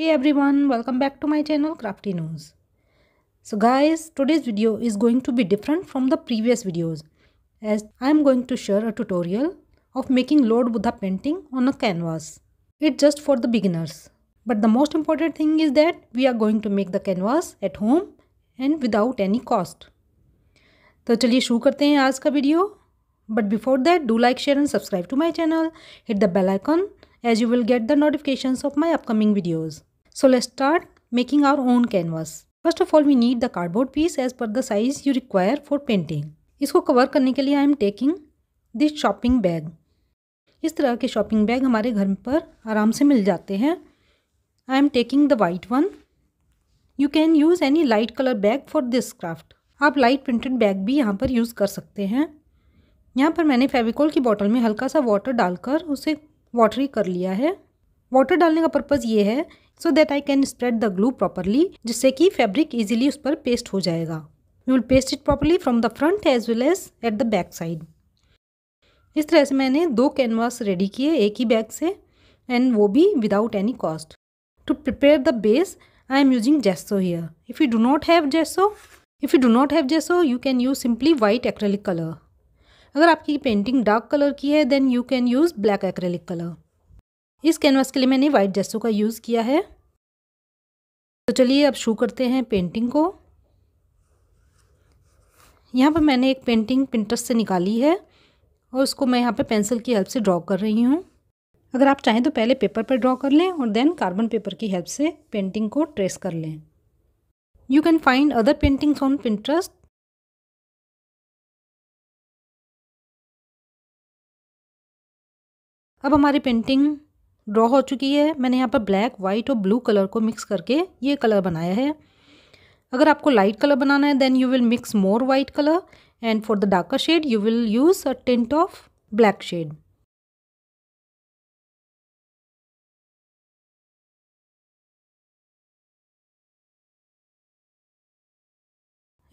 hey everyone welcome back to my channel crafty news so guys today's video is going to be different from the previous videos as i am going to share a tutorial of making lord buddha painting on a canvas it's just for the beginners but the most important thing is that we are going to make the canvas at home and without any cost तो चलिए शुरू करते हैं आज का video but before that do like share and subscribe to my channel hit the bell icon as you will get the notifications of my upcoming videos So let's start making our own canvas. First of all we need the cardboard piece as per the size you require for painting. इसको cover करने के लिए I am taking this shopping bag इस तरह के shopping bag हमारे घर पर आराम से मिल जाते हैं I am taking the white one you can use any light colour bag for this craft आप लाइट प्रिंटेड बैग भी यहाँ पर यूज़ कर सकते हैं यहाँ पर मैंने फेविकोल की बॉटल में हल्का सा वाटर डालकर उसे वाटरी कर लिया है वाटर डालने का पर्पज़ ये है so that I can spread the glue properly जिससे कि फैब्रिक इजिली उस पर पेस्ट हो जाएगा you will paste it properly from the front as well as at the back side इस तरह से मैंने दो कैनवास रेडी किए एक ही बैग से एंड वो भी without any cost to prepare the base I am using gesso here if you do not have gesso if you do not have gesso you can use simply white acrylic colour अगर आपकी painting dark colour की है then you can use black acrylic colour इस canvas के लिए मैंने white जैसो का यूज़ किया है तो चलिए अब शुरू करते हैं पेंटिंग को यहाँ पर मैंने एक पेंटिंग प्रिंटर्स से निकाली है और उसको मैं यहाँ पे पेंसिल की हेल्प से ड्रॉ कर रही हूँ अगर आप चाहें तो पहले पेपर पर ड्रॉ कर लें और देन कार्बन पेपर की हेल्प से पेंटिंग को ट्रेस कर लें you can find other paintings on Pinterest अब हमारी पेंटिंग ड्रॉ हो चुकी है मैंने यहाँ पर ब्लैक वाइट और ब्लू कलर को मिक्स करके ये कलर बनाया है अगर आपको लाइट कलर बनाना है then you will mix more white colour and for the darker shade you will use a tint of black shade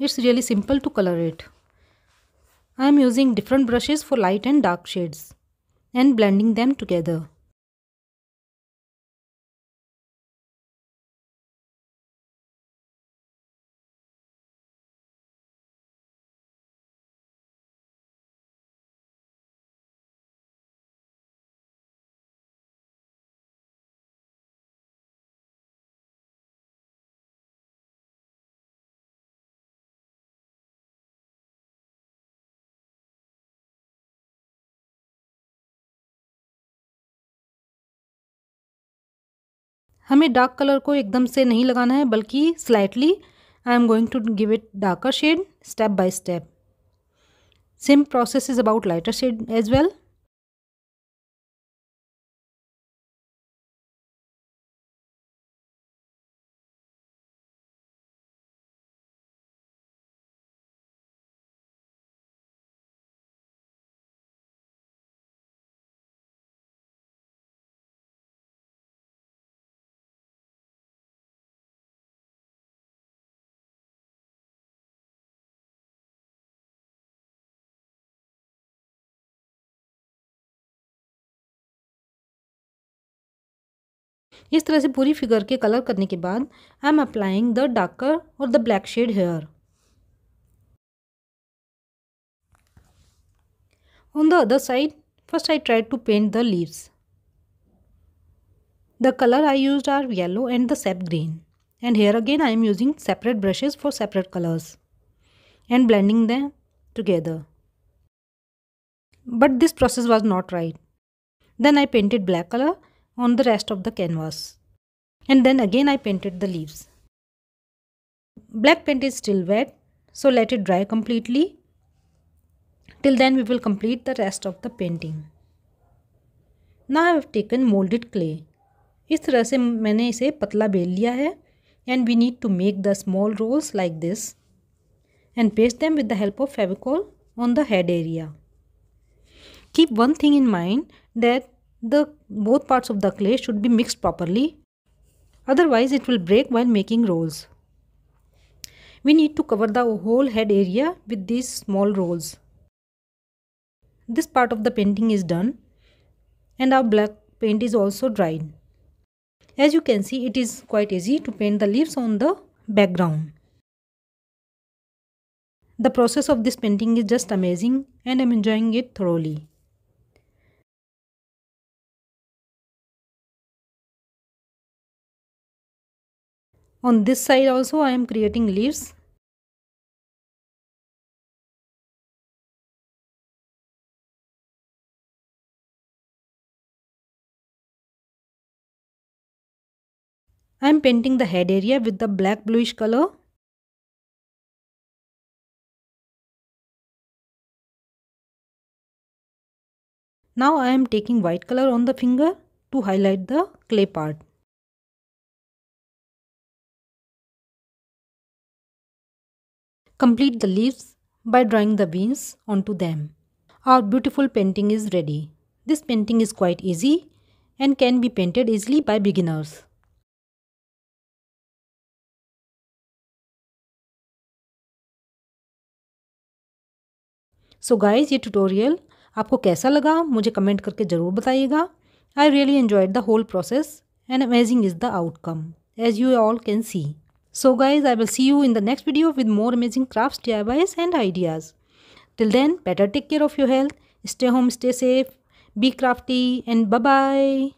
it's really simple to colour it I am using different brushes for light and dark shades and blending them together हमें dark colour को एकदम से नहीं लगाना है बल्कि slightly I am going to give it darker shade step by step same process is about lighter shade as well इस तरह से पूरी फिगर के कलर करने के बाद I am applying the darker और the black shade here on the other side first I try to paint the leaves the colour I use are yellow and the sap green and here again I am using separate brushes for separate colours and blending the together but this process was not right then I painted black colour on the rest of the canvas. And then again I painted the leaves. Black paint is still wet, so let it dry completely. Till then we will complete the rest of the painting. Now I have taken molded clay. इस तरह से मैंने इसे पतला bell लिया है and we need to make the small rolls like this and paste them with the help of fevicol on the head area. Keep one thing in mind that the both parts of the clay should be mixed properly otherwise it will break while making rolls. We need to cover the whole head area with these small rolls. This part of the painting is done and our black paint is also dried. As you can see it is quite easy to paint the leaves on the background. The process of this painting is just amazing and I am enjoying it thoroughly. on this side also I am creating leaves I am painting the head area with the black bluish color Now I am taking white color on the finger to highlight the clay part. Complete the leaves by drawing the veins onto them. Our beautiful painting is ready. This painting is quite easy and can be painted easily by beginners. so guys ये tutorial आपको कैसा लगा मुझे comment करके ज़रूर बताइएगा I really enjoyed the whole process and amazing is the outcome as you all can see. So guys, I will see you in the next video with more amazing crafts, DIYs and ideas. Till then, better take care of your health, stay home, stay safe, be crafty and bye-bye.